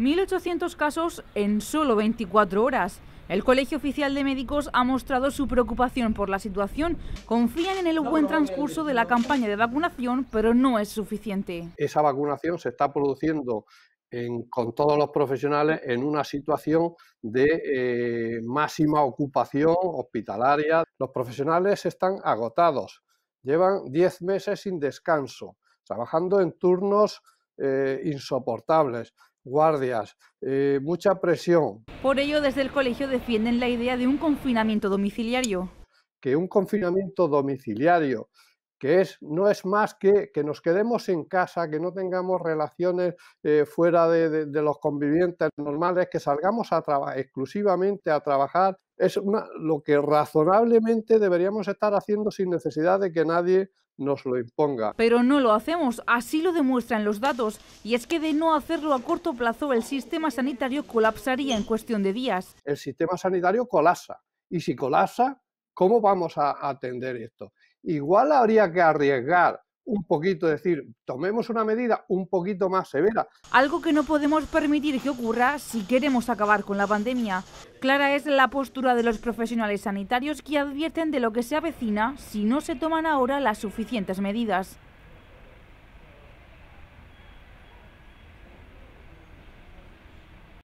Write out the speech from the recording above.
1.800 casos en solo 24 horas. El Colegio Oficial de Médicos ha mostrado su preocupación por la situación. Confían en el buen transcurso de la campaña de vacunación, pero no es suficiente. Esa vacunación se está produciendo con todos los profesionales en una situación de eh, máxima ocupación hospitalaria. Los profesionales están agotados, llevan 10 meses sin descanso, trabajando en turnos eh, insoportables guardias, eh, mucha presión. Por ello, desde el colegio defienden la idea de un confinamiento domiciliario. Que un confinamiento domiciliario que es, no es más que que nos quedemos en casa, que no tengamos relaciones eh, fuera de, los convivientes normales, que salgamos a exclusivamente a trabajar, es lo que razonablemente deberíamos estar haciendo sin necesidad de que nadie nos lo imponga. Pero no lo hacemos, así lo demuestran los datos, y es que de no hacerlo a corto plazo el sistema sanitario colapsaría en cuestión de días. El sistema sanitario colapsa, y si colapsa, ¿cómo vamos a atender esto? igual habría que arriesgar un poquito, decir, tomemos una medida un poquito más severa. Algo que no podemos permitir que ocurra si queremos acabar con la pandemia. Clara es la postura de los profesionales sanitarios que advierten de lo que se avecina si no se toman ahora las suficientes medidas.